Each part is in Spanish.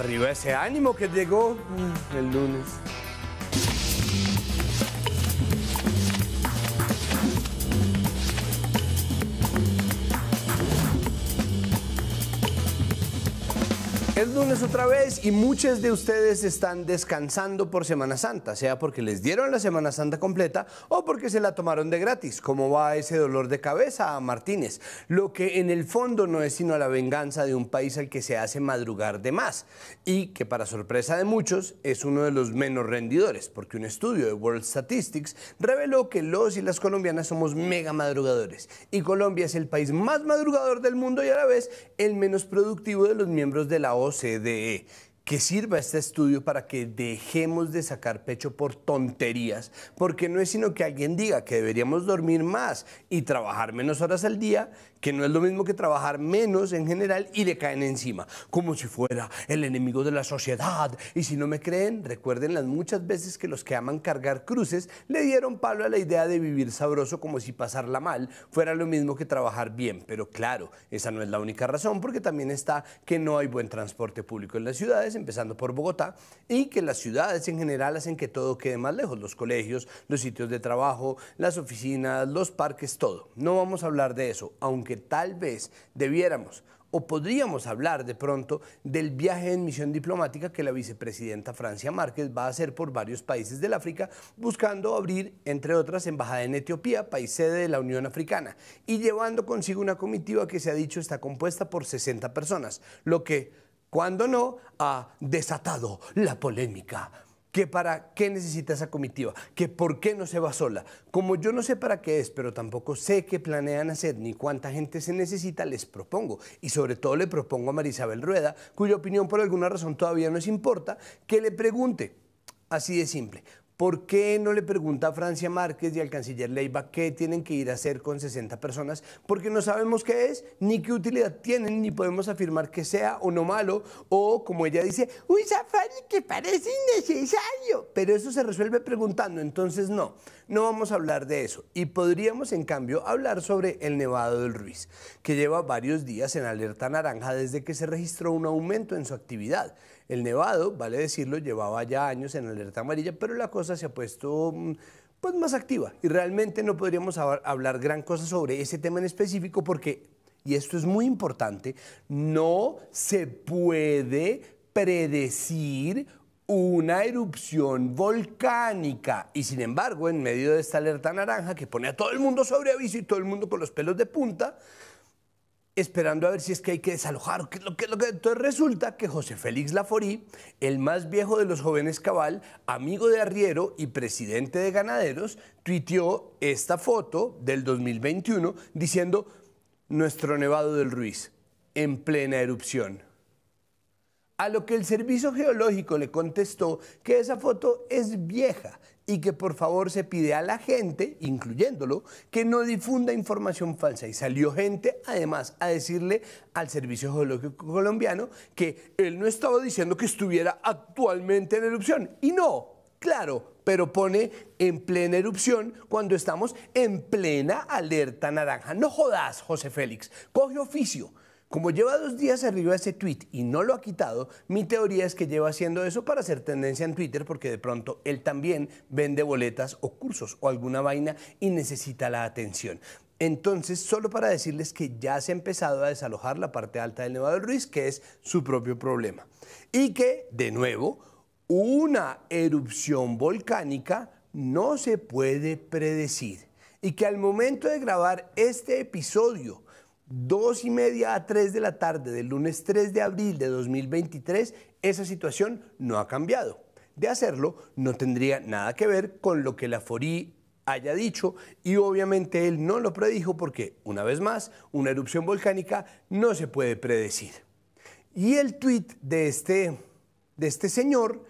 arriba ese ánimo que llegó ah, el lunes. Es lunes otra vez y muchos de ustedes están descansando por Semana Santa, sea porque les dieron la Semana Santa completa o porque se la tomaron de gratis, como va ese dolor de cabeza a Martínez, lo que en el fondo no es sino la venganza de un país al que se hace madrugar de más y que para sorpresa de muchos es uno de los menos rendidores, porque un estudio de World Statistics reveló que los y las colombianas somos mega madrugadores y Colombia es el país más madrugador del mundo y a la vez el menos productivo de los miembros de la OCDE CDE que sirva este estudio para que dejemos de sacar pecho por tonterías, porque no es sino que alguien diga que deberíamos dormir más y trabajar menos horas al día, que no es lo mismo que trabajar menos en general y le caen encima, como si fuera el enemigo de la sociedad. Y si no me creen, recuerden las muchas veces que los que aman cargar cruces le dieron palo a la idea de vivir sabroso como si pasarla mal fuera lo mismo que trabajar bien, pero claro, esa no es la única razón, porque también está que no hay buen transporte público en las ciudades, empezando por Bogotá, y que las ciudades en general hacen que todo quede más lejos, los colegios, los sitios de trabajo, las oficinas, los parques, todo. No vamos a hablar de eso, aunque tal vez debiéramos o podríamos hablar de pronto del viaje en misión diplomática que la vicepresidenta Francia Márquez va a hacer por varios países del África, buscando abrir, entre otras, embajada en Etiopía, país sede de la Unión Africana, y llevando consigo una comitiva que se ha dicho está compuesta por 60 personas, lo que cuando no, ha desatado la polémica. ¿Que para qué necesita esa comitiva? ¿Que por qué no se va sola? Como yo no sé para qué es, pero tampoco sé qué planean hacer ni cuánta gente se necesita, les propongo. Y sobre todo le propongo a Marisabel Rueda, cuya opinión por alguna razón todavía no les importa, que le pregunte. Así de simple. ¿Por qué no le pregunta a Francia Márquez y al canciller Leiva qué tienen que ir a hacer con 60 personas? Porque no sabemos qué es, ni qué utilidad tienen, ni podemos afirmar que sea o no malo, o como ella dice, un safari que parece innecesario. Pero eso se resuelve preguntando, entonces no, no vamos a hablar de eso. Y podríamos, en cambio, hablar sobre el Nevado del Ruiz, que lleva varios días en alerta naranja desde que se registró un aumento en su actividad. El Nevado, vale decirlo, llevaba ya años en alerta amarilla, pero la cosa se ha puesto mm, pues, más activa y realmente no podríamos hablar gran cosa sobre ese tema en específico porque, y esto es muy importante, no se puede predecir una erupción volcánica. Y sin embargo, en medio de esta alerta naranja que pone a todo el mundo sobre aviso y todo el mundo con los pelos de punta, esperando a ver si es que hay que desalojar, qué lo que lo que. Entonces resulta que José Félix Laforí, el más viejo de los jóvenes cabal, amigo de Arriero y presidente de ganaderos, tuiteó esta foto del 2021 diciendo nuestro Nevado del Ruiz en plena erupción. A lo que el servicio geológico le contestó que esa foto es vieja y que por favor se pide a la gente, incluyéndolo, que no difunda información falsa. Y salió gente además a decirle al Servicio Geológico Colombiano que él no estaba diciendo que estuviera actualmente en erupción. Y no, claro, pero pone en plena erupción cuando estamos en plena alerta naranja. No jodas, José Félix, coge oficio como lleva dos días arriba ese tweet y no lo ha quitado, mi teoría es que lleva haciendo eso para hacer tendencia en Twitter porque de pronto él también vende boletas o cursos o alguna vaina y necesita la atención. Entonces, solo para decirles que ya se ha empezado a desalojar la parte alta del Nevado del Ruiz, que es su propio problema. Y que, de nuevo, una erupción volcánica no se puede predecir. Y que al momento de grabar este episodio, Dos y media a 3 de la tarde del lunes 3 de abril de 2023, esa situación no ha cambiado. De hacerlo, no tendría nada que ver con lo que la FORI haya dicho y obviamente él no lo predijo porque, una vez más, una erupción volcánica no se puede predecir. Y el tuit de este, de este señor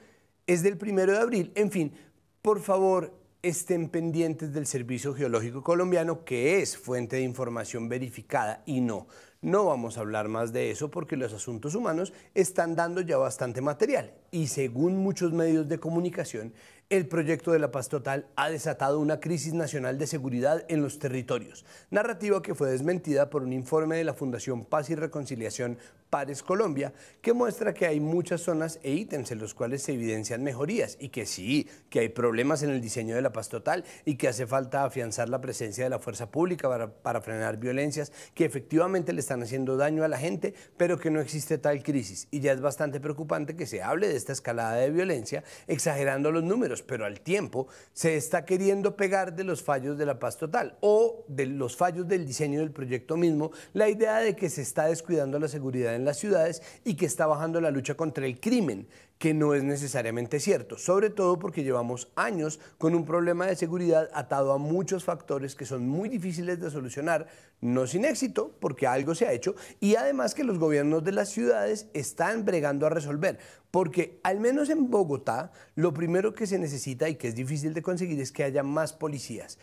es del primero de abril. En fin, por favor, estén pendientes del Servicio Geológico Colombiano, que es fuente de información verificada y no. No vamos a hablar más de eso porque los asuntos humanos están dando ya bastante material y según muchos medios de comunicación, el proyecto de la paz total ha desatado una crisis nacional de seguridad en los territorios, narrativa que fue desmentida por un informe de la Fundación Paz y Reconciliación Pares Colombia, que muestra que hay muchas zonas e ítems en los cuales se evidencian mejorías y que sí, que hay problemas en el diseño de la paz total y que hace falta afianzar la presencia de la fuerza pública para, frenar violencias que efectivamente le están haciendo daño a la gente, pero que no existe tal crisis. Y ya es bastante preocupante que se hable de esta escalada de violencia exagerando los números pero al tiempo se está queriendo pegar de los fallos de la paz total o de los fallos del diseño del proyecto mismo, la idea de que se está descuidando la seguridad en las ciudades y que está bajando la lucha contra el crimen que no es necesariamente cierto, sobre todo porque llevamos años con un problema de seguridad atado a muchos factores que son muy difíciles de solucionar, no sin éxito, porque algo se ha hecho, y además que los gobiernos de las ciudades están bregando a resolver, porque al menos en Bogotá lo primero que se necesita y que es difícil de conseguir es que haya más policías.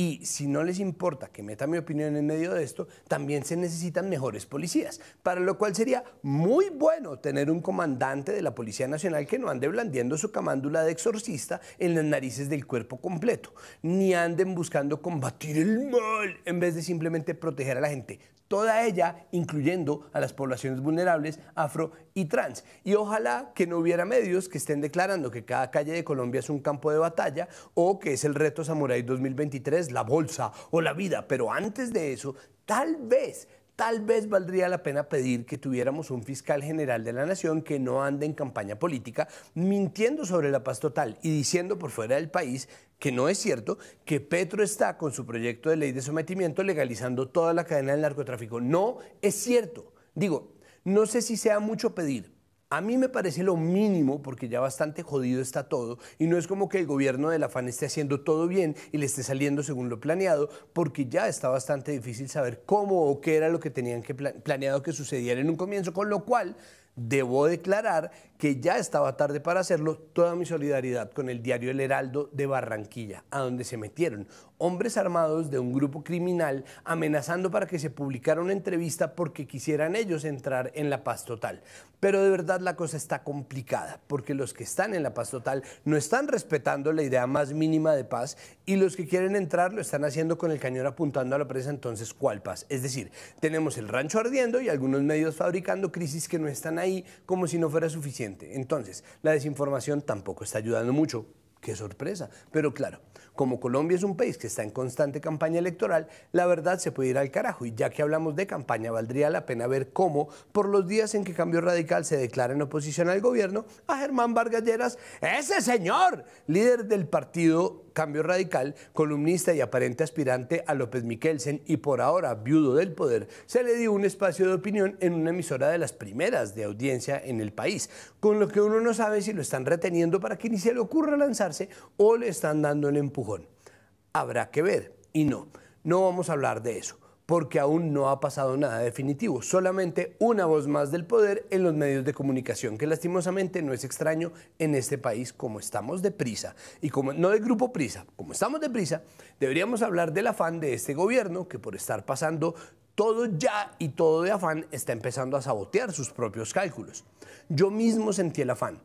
Y si no les importa que meta mi opinión en medio de esto, también se necesitan mejores policías, para lo cual sería muy bueno tener un comandante de la Policía Nacional que no ande blandiendo su camándula de exorcista en las narices del cuerpo completo, ni anden buscando combatir el mal en vez de simplemente proteger a la gente, toda ella incluyendo a las poblaciones vulnerables, afro y trans. Y ojalá que no hubiera medios que estén declarando que cada calle de Colombia es un campo de batalla o que es el reto Samurai 2023 la bolsa o la vida, pero antes de eso, tal vez tal vez valdría la pena pedir que tuviéramos un fiscal general de la nación que no ande en campaña política mintiendo sobre la paz total y diciendo por fuera del país que no es cierto que Petro está con su proyecto de ley de sometimiento legalizando toda la cadena del narcotráfico. No es cierto. Digo, no sé si sea mucho pedir, a mí me parece lo mínimo porque ya bastante jodido está todo y no es como que el gobierno de la FAN esté haciendo todo bien y le esté saliendo según lo planeado porque ya está bastante difícil saber cómo o qué era lo que tenían que planeado que sucediera en un comienzo, con lo cual debo declarar que ya estaba tarde para hacerlo toda mi solidaridad con el diario El Heraldo de Barranquilla, a donde se metieron hombres armados de un grupo criminal amenazando para que se publicara una entrevista porque quisieran ellos entrar en la paz total. Pero de verdad la cosa está complicada, porque los que están en la paz total no están respetando la idea más mínima de paz y los que quieren entrar lo están haciendo con el cañón apuntando a la presa, entonces ¿cuál pasa? Es decir, tenemos el rancho ardiendo y algunos medios fabricando crisis que no están ahí como si no fuera suficiente. Entonces, la desinformación tampoco está ayudando mucho. Qué sorpresa. Pero claro, como Colombia es un país que está en constante campaña electoral, la verdad se puede ir al carajo. Y ya que hablamos de campaña, valdría la pena ver cómo, por los días en que Cambio Radical se declara en oposición al gobierno, a Germán Vargas Lleras, ese señor, líder del partido Cambio Radical, columnista y aparente aspirante a López Miquelsen y por ahora viudo del poder, se le dio un espacio de opinión en una emisora de las primeras de audiencia en el país, con lo que uno no sabe si lo están reteniendo para que ni se le ocurra lanzarse o le están dando un empujón. Habrá que ver, y no, no vamos a hablar de eso porque aún no ha pasado nada definitivo, solamente una voz más del poder en los medios de comunicación, que lastimosamente no es extraño en este país como estamos de prisa y como no del grupo prisa, como estamos de prisa, deberíamos hablar del afán de este gobierno que por estar pasando todo ya y todo de afán está empezando a sabotear sus propios cálculos. Yo mismo sentí el afán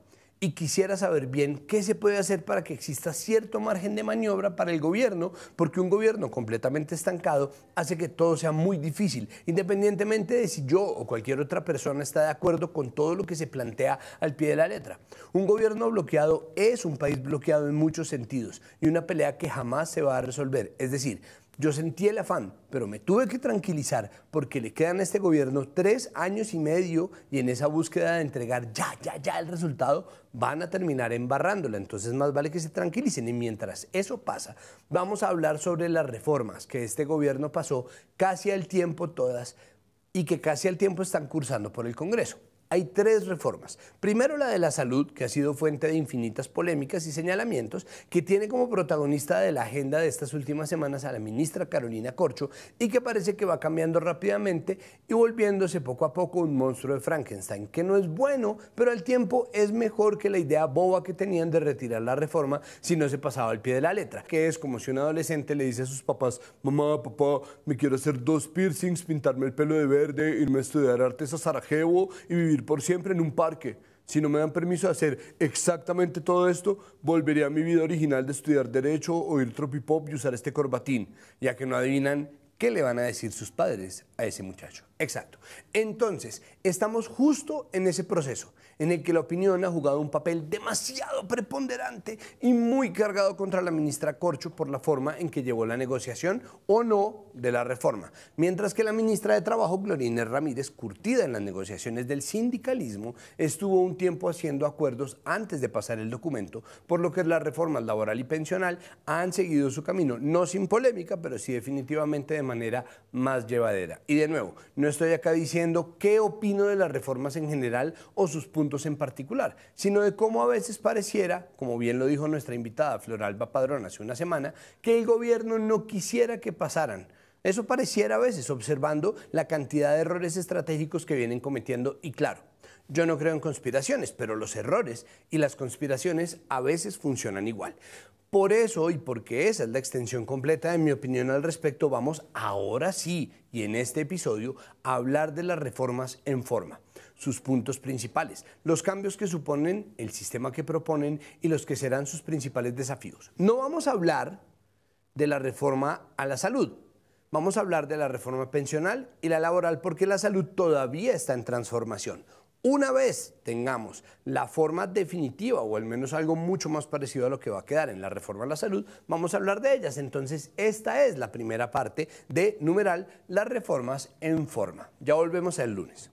y quisiera saber bien qué se puede hacer para que exista cierto margen de maniobra para el gobierno, porque un gobierno completamente estancado hace que todo sea muy difícil, independientemente de si yo o cualquier otra persona está de acuerdo con todo lo que se plantea al pie de la letra. Un gobierno bloqueado es un país bloqueado en muchos sentidos y una pelea que jamás se va a resolver. Es decir, yo sentí el afán, pero me tuve que tranquilizar porque le quedan a este gobierno tres años y medio y en esa búsqueda de entregar ya, ya, ya el resultado van a terminar embarrándola. Entonces más vale que se tranquilicen. Y mientras eso pasa, vamos a hablar sobre las reformas que este gobierno pasó casi al tiempo todas y que casi al tiempo están cursando por el Congreso hay tres reformas. Primero la de la salud, que ha sido fuente de infinitas polémicas y señalamientos, que tiene como protagonista de la agenda de estas últimas semanas a la ministra Carolina Corcho y que parece que va cambiando rápidamente y volviéndose poco a poco un monstruo de Frankenstein, que no es bueno, pero al tiempo es mejor que la idea boba que tenían de retirar la reforma si no se pasaba al pie de la letra, que es como si un adolescente le dice a sus papás, mamá, papá, me quiero hacer dos piercings, pintarme el pelo de verde, irme a estudiar artes a Sarajevo y vivir por siempre en un parque. Si no me dan permiso de hacer exactamente todo esto, volvería a mi vida original de estudiar derecho, oír tropipop y usar este corbatín, ya que no adivinan qué le van a decir sus padres a ese muchacho. Exacto. Entonces, estamos justo en ese proceso en el que la opinión ha jugado un papel demasiado preponderante y muy cargado contra la ministra Corcho por la forma en que llevó la negociación o no de la reforma, mientras que la ministra de Trabajo, Glorina Ramírez, curtida en las negociaciones del sindicalismo, estuvo un tiempo haciendo acuerdos antes de pasar el documento, por lo que las reformas laboral y pensional han seguido su camino, no sin polémica, pero sí definitivamente de manera más llevadera. Y de nuevo, no estoy acá diciendo qué opino de las reformas en general o sus puntos en particular, sino de cómo a veces pareciera, como bien lo dijo nuestra invitada Floralba Padrón hace una semana, que el gobierno no quisiera que pasaran. Eso pareciera a veces, observando la cantidad de errores estratégicos que vienen cometiendo y claro, yo no creo en conspiraciones, pero los errores y las conspiraciones a veces funcionan igual. Por eso y porque esa es la extensión completa de mi opinión al respecto, vamos ahora sí y en este episodio a hablar de las reformas en forma, sus puntos principales, los cambios que suponen el sistema que proponen y los que serán sus principales desafíos. No vamos a hablar de la reforma a la salud, vamos a hablar de la reforma pensional y la laboral porque la salud todavía está en transformación. Una vez tengamos la forma definitiva o al menos algo mucho más parecido a lo que va a quedar en la reforma de la salud, vamos a hablar de ellas. Entonces, esta es la primera parte de numeral las reformas en forma. Ya volvemos el lunes.